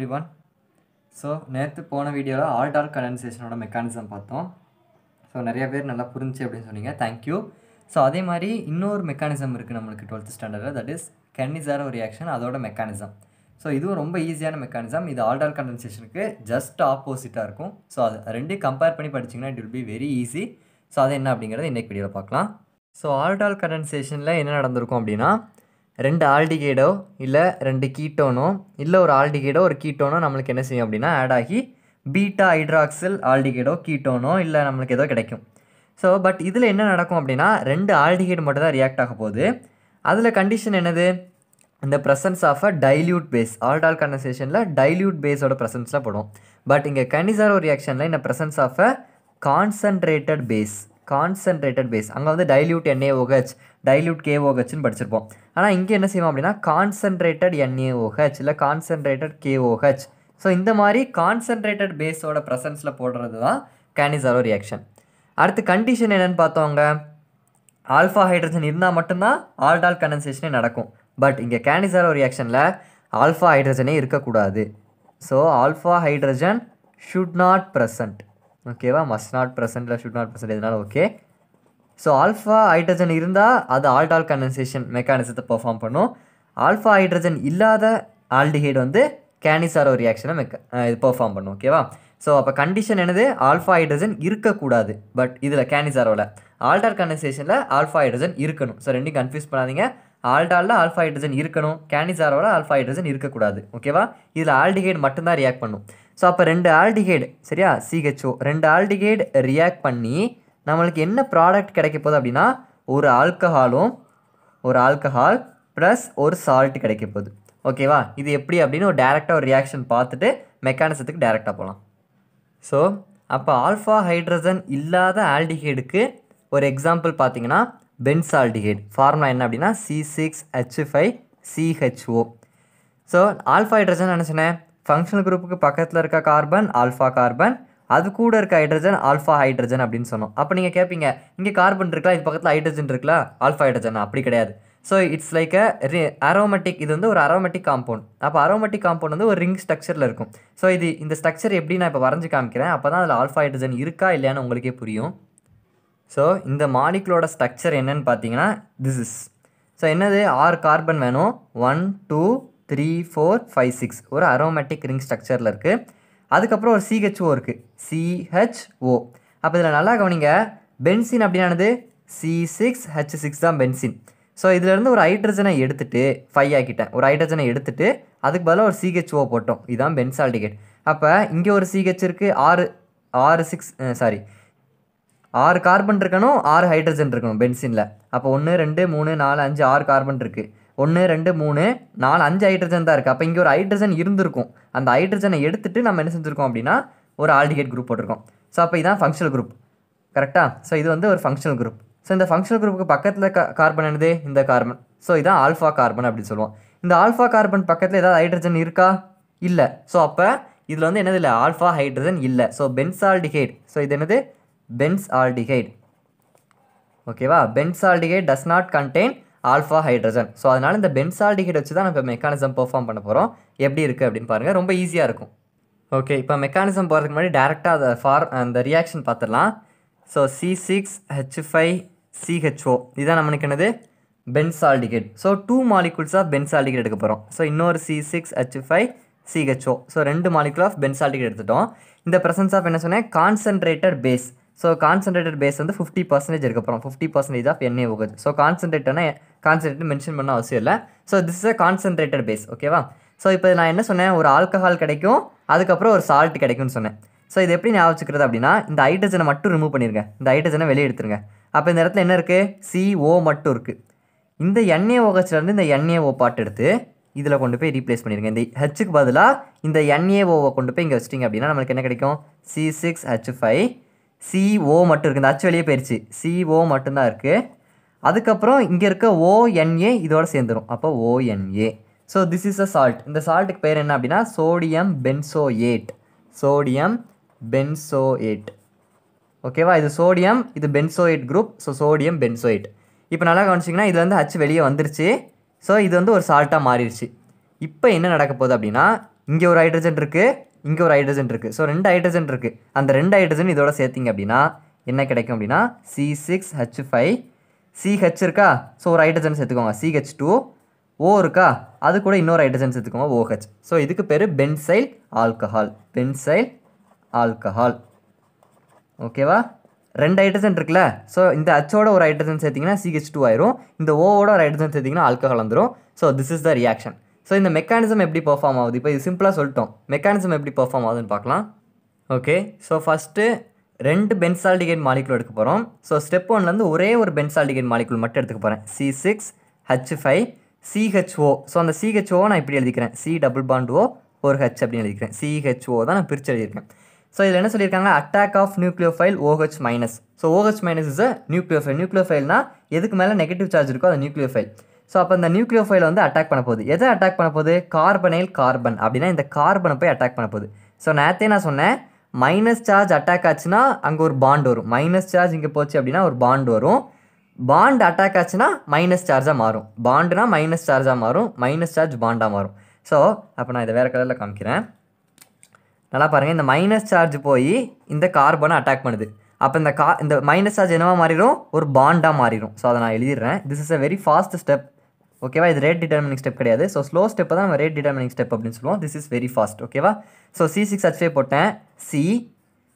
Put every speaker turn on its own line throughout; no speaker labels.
Every one so நேற்று போன வீடியோவில் ஆல்ட் ஆல் கண்டென்சேஷனோட மெக்கானிசம் பார்த்தோம் ஸோ நிறைய பேர் நல்லா புரிஞ்சு அப்படின்னு சொன்னீங்க தேங்க்யூ ஸோ அதே மாதிரி இன்னொரு மெக்கானிசம் இருக்குது நம்மளுக்கு டுவெல்த் ஸ்டாண்டர்டில் தட் இஸ் கன்னிசாரோ ரியாக்ஷன் அதோட மெக்கானிசம் ஸோ இதுவும் ரொம்ப ஈஸியான மெக்கானிசம் இது ஆல்டால் கண்டன்சேஷனுக்கு ஜஸ்ட் ஆப்போசிட்டாக இருக்கும் ஸோ அது ரெண்டையும் கம்பேர் பண்ணி படிச்சிங்கன்னா it will be very easy so அது என்ன அப்படிங்கிறத இன்றைக்கு வீடியோவில் பார்க்கலாம் ஸோ ஆல்ட் ஆல் கண்டன்சேஷனில் என்ன நடந்திருக்கும் அப்படின்னா ரெண்டு ஆல்டிகேடோ இல்லை ரெண்டு கீட்டோனோ இல்லை ஒரு ஆல்டிகேடோ ஒரு கீட்டோனோ நம்மளுக்கு என்ன செய்யும் அப்படின்னா ஆட் ஆகி பீட்டா ஹைட்ராக்சில் ஆல்டிகேடோ கீட்டோனோ இல்லை நம்மளுக்கு ஏதோ கிடைக்கும் ஸோ பட் இதில் என்ன நடக்கும் அப்படின்னா ரெண்டு ஆல்டிகேட் மட்டும் தான் ரியாக்ட் ஆக போகுது அதில் கண்டிஷன் என்னது இந்த presence of a dilute base aldol கன்வர்சேஷனில் டைல்யூட் பேஸோட ப்ரெசன்ஸில் போடும் பட் இங்கே கனிசாரோ ரியாக்ஷனில் இந்த presence of a concentrated base concentrated base அங்கே வந்து டைல்யூட் என்ஏஓஹெச் டைல்யூட் கேஓஹெச்னு படிச்சிருப்போம் ஆனால் இங்கே என்ன செய்வோம் அப்படின்னா கான்சன்ட்ரேட்டட் என்ஏஓஹெச் இல்லை கான்சன்ட்ரேட்டட் கேஓஹெச் ஸோ இந்த மாதிரி கான்சன்ட்ரேட்டட் பேஸோட ப்ரெசன்ஸில் போடுறது தான் கேனிசாரோ ரியாக்ஷன் அடுத்து கண்டிஷன் என்னென்னு பார்த்தோங்க ஆல்ஃபா ஹைட்ரஜன் இருந்தால் மட்டும்தான் ஆல்டால் கண்டன்சேஷனே நடக்கும் பட் இங்கே கேனிசாரோ ரியாக்ஷனில் ஆல்ஃபா ஹைட்ரஜனே இருக்கக்கூடாது so alpha hydrogen should not present ஓகேவா மஸ்ட் நாட் இல்லை ஷுட் நாட் ப்ரெசென்ட் இதனால ஓகே ஸோ ஆல்ஃபா ஹைட்ரஜன் இருந்தால் அது ஆல்டால் கண்டன்சேஷன் மெக்கானிசத்தை பர்ஃபார்ம் பண்ணும் ஆல்ஃபா ஹைட்ரஜன் இல்லாத ஆல்டிஹைட் வந்து கேனிசாரோ ரியாக்ஷனை மெக்க இது பர்ஃபார்ம் பண்ணும் ஓகேவா ஸோ அப்போ கண்டிஷன் என்னது ஆல்ஃபா ஹைட்ரஜன் இருக்கக்கூடாது பட் இதில் கேனிசாரோவில் ஆல்டால் கண்டன்சேஷனில் ஆல்ஃபா ஹைட்ரஜன் இருக்கணும் ஸோ ரெண்டையும் கன்ஃபியூஸ் பண்ணாதீங்க ஆல்டாலில் ஆல்ஃபா ஹைட்ரஜன் இருக்கணும் கேனிசாரோவில் ஆல்ஃபா ஹைட்ரஜன் இருக்கக்கூடாது ஓகேவா இதில் ஆல்டிஹைட் மட்டும்தான் ரியாக்ட் பண்ணும் ஸோ அப்போ ரெண்டு ஆல்டிகைடு சரியா சிஹெச்ஓ ரெண்டு ஆல்டிகைடு ரியாக்ட் பண்ணி நம்மளுக்கு என்ன ப்ராடக்ட் கிடைக்க போகுது அப்படின்னா ஒரு ஆல்கஹாலும் ஒரு ஆல்கஹால் ப்ளஸ் ஒரு சால்ட் கிடைக்க போகுது ஓகேவா இது எப்படி அப்படின்னு ஒரு டேரெக்டாக ஒரு ரியாக்ஷன் பார்த்துட்டு மெக்கானிசத்துக்கு டேரெக்டாக போகலாம் ஸோ அப்போ ஆல்ஃபா ஹைட்ரஜன் இல்லாத ஆல்டிஹைடுக்கு ஒரு எக்ஸாம்பிள் பார்த்தீங்கன்னா பென்ஸ் ஆல்டிகேட் ஃபார்முலா என்ன அப்படின்னா C six H five C H O so alpha hydrogen என்ன ஃபங்க்ஷனல் குரூப்புக்கு பக்கத்தில் இருக்க கார்பன் ஆல்ஃபா கார்பன் அது கூட இருக்க ஹைட்ரஜன் ஆல்ஃபா ஹைட்ரஜன் அப்படின்னு சொன்னோம் அப்போ நீங்கள் கேட்பீங்க இங்கே கார்பன் இருக்கலா இது பக்கத்தில் ஹைட்ரஜன் இருக்கலா ஆல்ஃபா ஹைட்ரஜன் அப்படி கிடையாது so it's like a aromatic இது வந்து ஒரு அரோமெட்டிக் காம்பவுண்ட் அப்போ அரோமெட்டிக் காம்பவுண்ட் வந்து ஒரு ரிங் ஸ்ட்ரக்சரில் இருக்கும் ஸோ இது இந்த ஸ்ட்ரக்சர் எப்படி நான் இப்போ வரைஞ்சி காமிக்கிறேன் அப்போ தான் அதில் ஆல்ஃபா ஹைட்ரஜன் இருக்கா இல்லையான்னு உங்களுக்கே புரியும் ஸோ இந்த மாலிகுலோட ஸ்ட்ரக்சர் என்னன்னு பார்த்தீங்கன்னா திஸ் இஸ் ஸோ என்னது ஆறு கார்பன் வேணும் one two three four five six ஒரு அரோமேட்டிக் ரிங் ஸ்ட்ரக்சரில் இருக்குது அதுக்கப்புறம் ஒரு சிஹெச்ஓ இருக்குது சிஹெச்ஓ அப்போ இதில் நல்லா கவனிங்க பென்சின் அப்படின்னானது சி சிக்ஸ் ஹெச் சிக்ஸ் தான் பென்சின் ஸோ இதிலேருந்து ஒரு ஹைட்ரஜனை எடுத்துகிட்டு ஃபைவ் ஆக்கிட்டேன் ஒரு ஹைட்ரஜனை எடுத்துகிட்டு அதுக்கு பதிலாக ஒரு சிஹெச்ஓ போட்டோம் இதுதான் பென்சால்டிகேட் அப்போ இங்கே ஒரு சிஹெச் இருக்குது ஆறு ஆறு சிக்ஸ் சாரி ஆறு கார்பன் இருக்கணும் ஆறு ஹைட்ரஜன் இருக்கணும் பென்சினில் அப்போ ஒன்று ரெண்டு மூணு நாலு அஞ்சு ஆறு கார்பன் இருக்குது ஒன்று ரெண்டு மூணு நாலு அஞ்சு ஹைட்ரஜன் தான் இருக்குது அப்போ இங்கே ஒரு ஹைட்ரஜன் இருந்திருக்கும் அந்த ஹைட்ரஜனை எடுத்துகிட்டு நம்ம என்ன செஞ்சுருக்கோம் அப்படின்னா ஒரு ஆல்டிகேட் குரூப் போட்டிருக்கோம் ஸோ அப்போ இதுதான் ஃபங்க்ஷனல் குரூப் கரெக்டாக ஸோ இது வந்து ஒரு ஃபங்க்ஷனல் குரூப் ஸோ இந்த ஃபங்க்ஷனல் குரூப்புக்கு பக்கத்தில் க கார்பன் என்னது இந்த கார்பன் ஸோ இதுதான் ஆல்ஃபா கார்பன் அப்படின்னு சொல்லுவோம் இந்த ஆல்ஃபா கார்பன் பக்கத்தில் ஏதாவது ஹைட்ரஜன் இருக்கா இல்லை ஸோ அப்போ இதில் வந்து என்னது இல்லை ஆல்ஃபா ஹைட்ரஜன் இல்லை ஸோ பென்ஸ் பென்சால்டிஹைட் ஸோ இது என்னது பென்ஸ் ஆல்டிஹைட் ஓகேவா benz aldehyde does not contain alpha hydrogen so அதனால் இந்த பென்சால்டிஹைட் வச்சு தான் நம்ம மெக்கானிசம் பெர்ஃபார்ம் பண்ண போகிறோம் எப்படி இருக்குது அப்படின்னு பாருங்கள் ரொம்ப ஈஸியாக இருக்கும் ஓகே இப்போ மெக்கானிசம் போகிறதுக்கு முன்னாடி டேரெக்டாக அதை ஃபார் அந்த ரியாக்ஷன் பார்த்துடலாம் so C six H five C H O இதுதான் நமக்கு என்னது benzaldehyde so two molecules of benzaldehyde எடுக்க போகிறோம் ஸோ இன்னொரு C six H five C H O so ரெண்டு மாலிகுல் ஆஃப் பென்சால்டிகேட் எடுத்துட்டோம் இந்த ப்ரெசன்ஸ் ஆஃப் என்ன சொன்னேன் concentrated base so concentrated base வந்து ஃபிஃப்டி பர்சன்டேஜ் இருக்க ஃபிஃப்டி பர்சன்டேஜ் ஆஃப் எண்ணெய் ஓகுது ஸோ கான்சன்ட்ரேட்டனா கான்சன்ட்ரேட் மென்ஷன் பண்ண அவசியம் இல்லை so this is a concentrated base ஓகேவா ஸோ இப்போ நான் என்ன சொன்னேன் ஒரு ஆல்கஹால் கிடைக்கும் அதுக்கப்புறம் ஒரு சால்ட் கிடைக்கும்னு சொன்னேன் ஸோ இது எப்படி ஞாபகம் அப்படின்னா இந்த ஹைட்ரஜனை மட்டும் ரிமூவ் பண்ணியிருங்க இந்த ஹைட்ரஜனை வெளியே எடுத்துருங்க அப்போ இந்த இடத்துல என்ன இருக்குது சிஓ மட்டும் இருக்குது இந்த என்ஏ ஓகச்சிலேருந்து இந்த எண்ணெய் ஓ பாட்டு எடுத்து இதில் கொண்டு போய் ரீப்ளேஸ் பண்ணிடுங்க இந்த ஹெச்சுக்கு பதிலாக இந்த என்ஏஓவை கொண்டு போய் இங்கே வச்சிட்டிங்க அப்படின்னா நம்மளுக்கு என்ன கிடைக்கும் C six H five C O மட்டும் இருக்குது இந்த அச்சு வழியே போயிடுச்சு சிஓ மட்டும்தான் இருக்குது அதுக்கப்புறம் இங்கே இருக்க ஓஎன்ஏ இதோட சேர்ந்துடும் அப்போ O N A so this is a salt இந்த சால்ட்டுக்கு பேர் என்ன அப்படின்னா சோடியம் பென்சோயேட் சோடியம் பென்சோயேட் ஓகேவா இது சோடியம் இது benzoate group so sodium benzoate இப்போ நல்லா கவனிச்சிங்கன்னா இது வந்து ஹச் வெளியே வந்துருச்சு ஸோ இது வந்து ஒரு சால்ட்டாக மாறிடுச்சு இப்போ என்ன நடக்க போகுது அப்படின்னா இங்கே ஒரு ஹைட்ரஜன் இருக்குது இங்கே ஒரு ஹைட்ரஜன் இருக்குது ஸோ ரெண்டு ஹைட்ரஜன் இருக்குது அந்த ரெண்டு ஹைட்ரஜன் இதோட சேர்த்திங்க அப்படின்னா என்ன கிடைக்கும் அப்படின்னா C six H five C H இருக்கா ஸோ ஒரு ஹைட்ரஜன் சேர்த்துக்கோங்க சிஹெச் டூ ஓ இருக்கா அது கூட இன்னொரு ஹைட்ரஜன் சேர்த்துக்கோங்க ஓஹெச் ஸோ இதுக்கு பேர் பென்சைல் ஆல்கஹால் பென்சைல் ஆல்கஹால் ஓகேவா ரெண்டு ஹைட்ரஜன் இருக்குல்ல ஸோ இந்த ஹச்சோட ஒரு ஹைட்ரஜன் சேர்த்திங்கன்னா சிஹெச் டூ ஆயிரும் இந்த ஓவோட ஒரு ஹைட்ரஜன் சேர்த்திங்கன்னா ஆல்கஹால் வந்துடும் so this is the reaction so இந்த மெக்கானிசம் எப்படி பர்ஃபார்ம் ஆகுது இப்போ இது சிம்பிளாக சொல்லிட்டோம் மெக்கானிசம் எப்படி பர்ஃபார்ம் ஆகுதுன்னு பார்க்கலாம் ஓகே ஸோ ஃபஸ்ட்டு ரெண்டு பென்சால்டிகேட் மாலிகுல் எடுக்க போகிறோம் ஸோ ஸ்டெப் ஒன்லேருந்து ஒரே ஒரு பென்சால்டிகேட் மாலிகுல் மட்டும் எடுத்துக்க போகிறேன் C six H five C H O so அந்த சிஹெச்ஓ நான் இப்படி எழுதிக்கிறேன் சி டபுள் பாண்ட் ஓ ஒரு ஹெச் அப்படின்னு எழுதிக்கிறேன் சிஹெச்ஓ தான் நான் பிரித்து எழுதியிருக்கேன் ஸோ இதில் என்ன சொல்லியிருக்காங்க attack of nucleophile O H minus so O H minus is a nucleophile நியூக்ளியோஃபைல்னால் எதுக்கு மேலே நெகட்டிவ் சார்ஜ் இருக்கோ அது நியூக்ளியோஃபைல் ஸோ அப்போ இந்த நியூக்ளியோஃபைல் வந்து அட்டாக் பண்ண போகுது எதை அட்டாக் பண்ண போகுது கார்பனைல் கார்பன் அப்படின்னா இந்த கார்பனை போய் அட்டாக் பண்ண போகுது ஸோ நேரத்தே நான் சொன்னேன் மைனஸ் சார்ஜ் அட்டாக் ஆச்சுன்னா அங்கே ஒரு பாண்ட் வரும் மைனஸ் சார்ஜ் இங்கே போச்சு அப்படின்னா ஒரு பாண்ட் வரும் பாண்ட் அட்டாக் ஆச்சுன்னா மைனஸ் சார்ஜாக மாறும் பாண்டுனா மைனஸ் சார்ஜாக மாறும் மைனஸ் சார்ஜ் பாண்டாக மாறும் ஸோ அப்போ நான் இதை வேறு கலரில் காமிக்கிறேன் நல்லா பாருங்கள் இந்த மைனஸ் சார்ஜ் போய் இந்த கார்பனை அட்டாக் பண்ணுது அப்போ இந்த கா இந்த மைனஸ் சார்ஜ் என்னவாக மாறிடும் ஒரு பாண்டாக மாறிடும் ஸோ அதை நான் எழுதிடுறேன் this is a very fast step ஓகேவா இது ரேட் டிட்டர்மினிங் ஸ்டெப் கிடையாது ஸோ ஸ்லோ ஸ்டெப் தான் நம்ம ரேட் டிட்டர்மினிங் ஸ்டெப் அப்படின்னு சொல்லுவோம் திஸ் இஸ் வெரி ஃபாஸ்ட் ஓகேவா ஸோ சி சிக்ஸ் ஹச் போட்டேன் சி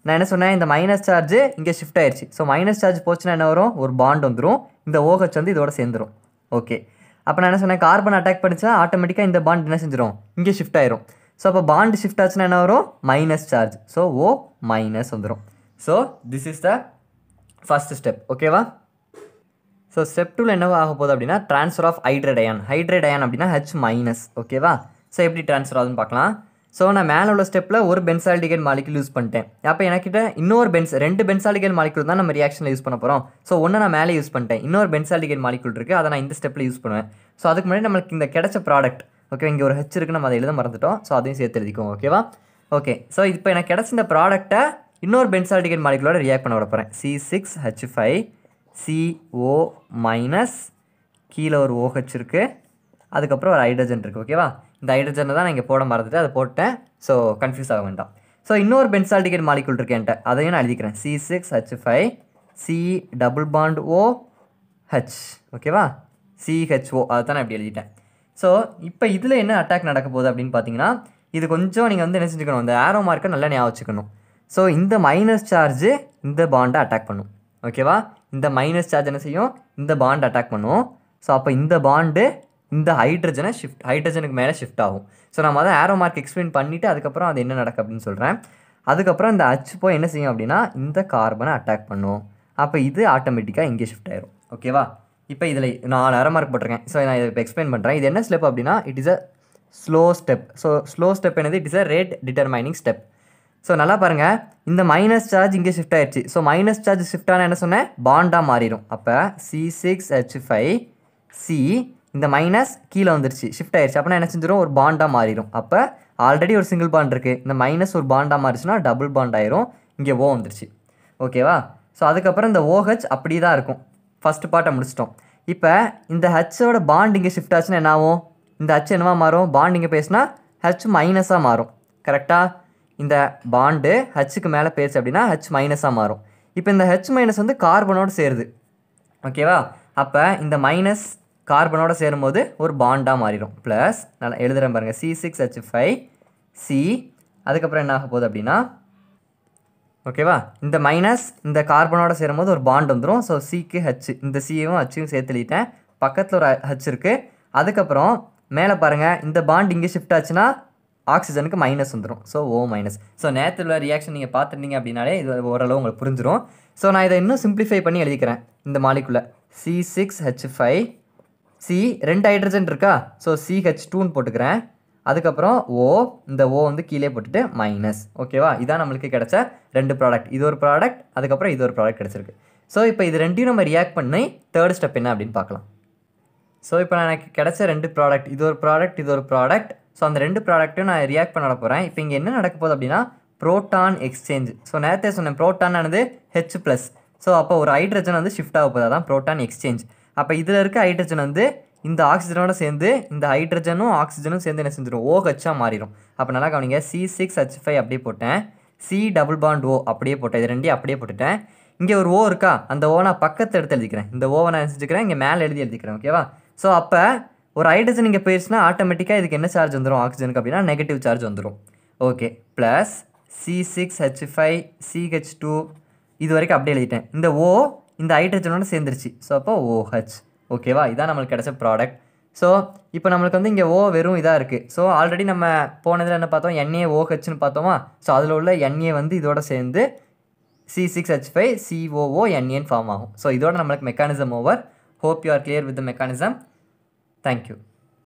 நான் என்ன சொன்னேன் இந்த மைனஸ் சார்ஜ் இங்கே ஷிஃப்ட் ஆயிடுச்சு ஸோ மைனஸ் சார்ஜ் போச்சுன்னா என்ன வரும் ஒரு பாண்ட் வந்துடும் இந்த ஓஹச் வந்து இதோட சேர்ந்துடும் ஓகே அப்போ நான் என்ன சொன்னேன் கார்பன் அட்டாக் பண்ணிச்சா ஆட்டோமேட்டிக்காக இந்த பாண்ட் என்ன செஞ்சிடும் இங்கே ஷிஃப்ட் ஆயிரும் ஸோ அப்போ பாண்ட் ஷிஃப்ட் ஆச்சுன்னா என்ன வரும் minus charge so O minus வந்துடும் so this is the first step ஓகேவா ஸோ ஸ்டெப் டூவில் என்னவா ஆக போகுது அப்படின்னா transfer of hydride ion hydride அப்படின்னா ஹெச் மைனஸ் ஓகேவா ஸோ எப்படி ட்ரான்ஸ்ஃபர் ஆகுதுன்னு பார்க்கலாம் ஸோ நான் மேலே உள்ள ஸ்டெப்பில் ஒரு பென்சால்டிகேட் மாலிக்யூல் யூஸ் பண்ணிட்டேன் அப்போ எனக்கிட்ட இன்னொரு பென்ஸ் ரெண்டு பென்சாலிகேட் மாலிக்யூல் தான் நம்ம ரியாக்ஷனில் யூஸ் பண்ண போகிறோம் ஸோ ஒன்று நான் மேலே யூஸ் பண்ணிட்டேன் இன்னொரு பென்சாலிகேட் மாலிக்யூல் இருக்குது அதை நான் இந்த ஸ்டெப்பில் யூஸ் பண்ணுவேன் ஸோ அதுக்கு முன்னாடி நம்மளுக்கு இந்த கிடச்ச ப்ராடக்ட் ஓகே இங்கே ஒரு ஹெச் இருக்குது நம்ம அதை எழுத மறந்துட்டோம் ஸோ அதையும் சேர்த்து எழுதிக்கோம் ஓகேவா ஓகே ஸோ இப்போ எனக்கு கிடச்ச இந்த ப்ராடக்ட்டை இன்னொரு பென்சால்டிகேட் மாலிக்குலோட ரியாக்ட் பண்ண விட போகிறேன் C six H five CO minus கீழே ஒரு ஓஹெச் இருக்குது அதுக்கப்புறம் ஒரு ஹைட்ரஜன் இருக்குது ஓகேவா இந்த ஹைட்ரஜனை தான் நான் இங்கே போட மறந்துட்டு அதை போட்டேன் ஸோ கன்ஃபியூஸ் ஆக வேண்டாம் ஸோ இன்னொரு பென்சால்டிகேட் மாலிகுல் இருக்கேன்ட்ட அதையும் நான் எழுதிக்கிறேன் C six H five C double bond O H ஓகேவா சிஹெச்ஓ அதை தான் நான் இப்படி எழுதிட்டேன் ஸோ இப்போ இதில் என்ன அட்டாக் நடக்க போகுது அப்படின்னு பார்த்தீங்கன்னா இது கொஞ்சம் நீங்கள் வந்து என்ன செஞ்சுக்கணும் இந்த ஆரோ மார்க்கை நல்லா ஞாபகம் வச்சுக்கணும் ஸோ இந்த மைனஸ் சார்ஜு இந்த பாண்டை அட்டாக் பண்ணும் ஓகேவா இந்த மைனஸ் சார்ஜ் என்ன செய்யும் இந்த பாண்ட் அட்டாக் பண்ணுவோம் ஸோ அப்போ இந்த பாண்டு இந்த ஹைட்ரஜனை ஷிஃப்ட் ஹைட்ரஜனுக்கு மேலே ஷிஃப்ட் ஆகும் ஸோ நம்ம அதை ஆரோ மார்க் எக்ஸ்பிளைன் பண்ணிவிட்டு அதுக்கப்புறம் அது என்ன நடக்கும் அப்படின்னு சொல்கிறேன் அதுக்கப்புறம் இந்த அச்சு போய் என்ன செய்யும் அப்படின்னா இந்த கார்பனை அட்டாக் பண்ணும் அப்போ இது ஆட்டோமேட்டிக்காக இங்கே ஷிஃப்ட் ஆயிரும் ஓகேவா இப்போ இதில் நான் ஆரோ மார்க் போட்டிருக்கேன் ஸோ நான் இதை இப்போ எக்ஸ்பிளைன் பண்ணுறேன் இது என்ன ஸ்டெப் அப்படின்னா it is a slow step so slow step என்னது it is a rate determining step so நல்லா பாருங்கள் இந்த மைனஸ் சார்ஜ் இங்கே ஷிஃப்ட் ஆயிடுச்சு ஸோ மைனஸ் சார்ஜ் ஷிஃப்ட் ஆனால் என்ன சொன்னேன் பாண்டாக மாறிடும் அப்போ C six H five C இந்த மைனஸ் கீழே வந்துருச்சு ஷிஃப்ட் ஆயிடுச்சு அப்படின்னா என்ன செஞ்சிடும் ஒரு பாண்டாக மாறிடும் அப்போ ஆல்ரெடி ஒரு சிங்கிள் பாண்ட் இருக்குது இந்த மைனஸ் ஒரு பாண்டாக மாறிச்சுன்னா டபுள் பாண்ட் ஆயிரும் இங்கே ஓ வந்துருச்சு ஓகேவா ஸோ அதுக்கப்புறம் இந்த ஓஹெச் அப்படி தான் இருக்கும் ஃபஸ்ட்டு பாட்டை முடிச்சிட்டோம் இப்போ இந்த ஹச்சோட பாண்ட் இங்கே ஷிஃப்ட் ஆச்சுன்னா என்ன ஆகும் இந்த ஹச் என்னவா மாறும் பாண்ட் இங்கே பேசுனா ஹச் மைனஸாக மாறும் கரெக்டாக இந்த பாண்டு ஹச்சுக்கு மேலே போயிடுச்சு அப்படின்னா ஹச் மைனஸாக மாறும் இப்போ இந்த ஹெச் மைனஸ் வந்து கார்பனோடு சேருது ஓகேவா அப்போ இந்த மைனஸ் கார்பனோடு சேரும்போது ஒரு பாண்டாக மாறிடும் ப்ளஸ் நல்லா எழுதுகிறேன் பாருங்கள் C six H five C அதுக்கப்புறம் என்ன ஆக போகுது அப்படின்னா ஓகேவா இந்த மைனஸ் இந்த கார்பனோடு சேரும்போது ஒரு பாண்ட் வந்துடும் ஸோ சிக்கு ஹச் இந்த சியும் ஹச்சும் சேர்த்துலிட்டேன் பக்கத்தில் ஒரு ஹச் இருக்குது அதுக்கப்புறம் மேலே பாருங்கள் இந்த பாண்ட் இங்கே ஷிஃப்ட் ஆச்சுன்னா ஆக்சிஜனுக்கு மைனஸ் வந்துடும் ஸோ ஓ மைனஸ் ஸோ நேரத்தில் உள்ள ரியாக்ஷன் நீங்கள் பார்த்துருந்தீங்க அப்படின்னாலே இது ஓரளவு உங்களுக்கு புரிஞ்சிடும் ஸோ நான் இதை இன்னும் சிம்பிளிஃபை பண்ணி எழுதிக்கிறேன் இந்த மாலிக்குள்ளே C six H five C ரெண்டு ஹைட்ரஜன் இருக்கா ஸோ சிஹெச் டூன்னு போட்டுக்கிறேன் அதுக்கப்புறம் ஓ இந்த ஓ வந்து கீழே போட்டுட்டு மைனஸ் ஓகேவா இதான் நம்மளுக்கு கிடச்ச ரெண்டு ப்ராடக்ட் இது ஒரு ப்ராடக்ட் அதுக்கப்புறம் இது ஒரு ப்ராடக்ட் கிடச்சிருக்கு ஸோ இப்போ இது ரெண்டையும் நம்ம ரியாக்ட் பண்ணி தேர்ட் ஸ்டெப் என்ன அப்படின்னு பார்க்கலாம் ஸோ இப்போ எனக்கு கிடச்ச ரெண்டு ப்ராடக்ட் இது ஒரு ப்ராடக்ட் இது ஒரு ப்ராடக்ட் ஸோ அந்த ரெண்டு ப்ராடக்ட்டும் நான் ரியாக்ட் பண்ண போகிறேன் இப்போ இங்கே என்ன நடக்க போகுது அப்படின்னா ப்ரோட்டான் எக்ஸ்சேஞ்ச் ஸோ நேரத்தை சொன்னேன் ப்ரோட்டான் ஆனது ஹெச் ப்ளஸ் ஸோ அப்போ ஒரு ஹைட்ரஜன் வந்து ஷிஃப்ட் ஆக போகுது தான் ப்ரோட்டான் எக்ஸ்சேஞ்ச் அப்போ இதில் இருக்க ஹைட்ரஜன் வந்து இந்த ஆக்சிஜனோட சேர்ந்து இந்த ஹைட்ரஜனும் ஆக்சிஜனும் சேர்ந்து என்ன செஞ்சிடும் ஓஹெச்சாக மாறிடும் அப்போ நல்லா கவனிங்க சி சிக்ஸ் ஹச் ஃபைவ் அப்படியே போட்டேன் சி டபுள் பாண்ட் ஓ அப்படியே போட்டேன் இது ரெண்டையும் அப்படியே போட்டுட்டேன் இங்கே ஒரு ஓ இருக்கா அந்த ஓ நான் பக்கத்தை எடுத்து எழுதிக்கிறேன் இந்த ஓவை நான் செஞ்சுக்கிறேன் இங்கே மேலே எழுதி எழுதிக்கிறேன் ஓகேவா ஸோ அப்போ ஒரு ஹைட்ரஜன் இங்கே போயிடுச்சுனா ஆட்டோமேட்டிக்காக இதுக்கு என்ன சார்ஜ் வந்துடும் ஆக்சிஜனுக்கு அப்படின்னா நெகட்டிவ் சார்ஜ் வந்துடும் okay plus C six H five CH two இது வரைக்கும் அப்படியே எழுதிட்டேன் இந்த ஓ இந்த ஹைட்ரஜனோட சேர்ந்துருச்சு ஸோ அப்போ ஓஹெச் ஓகேவா இதான் நம்மளுக்கு கிடச்ச ப்ராடக்ட் ஸோ இப்போ நம்மளுக்கு வந்து இங்கே ஓ வெறும் இதாக இருக்குது ஸோ ஆல்ரெடி நம்ம போனதில் என்ன பார்த்தோம் என்ஏ ஓஹெச்னு பார்த்தோமா ஸோ அதில் உள்ள என்ஏ வந்து இதோட சேர்ந்து C six H five COO என்ஏன்னு ஃபார்ம் ஆகும் ஸோ இதோட நம்மளுக்கு mechanism over hope you are clear with mechanism Thank you.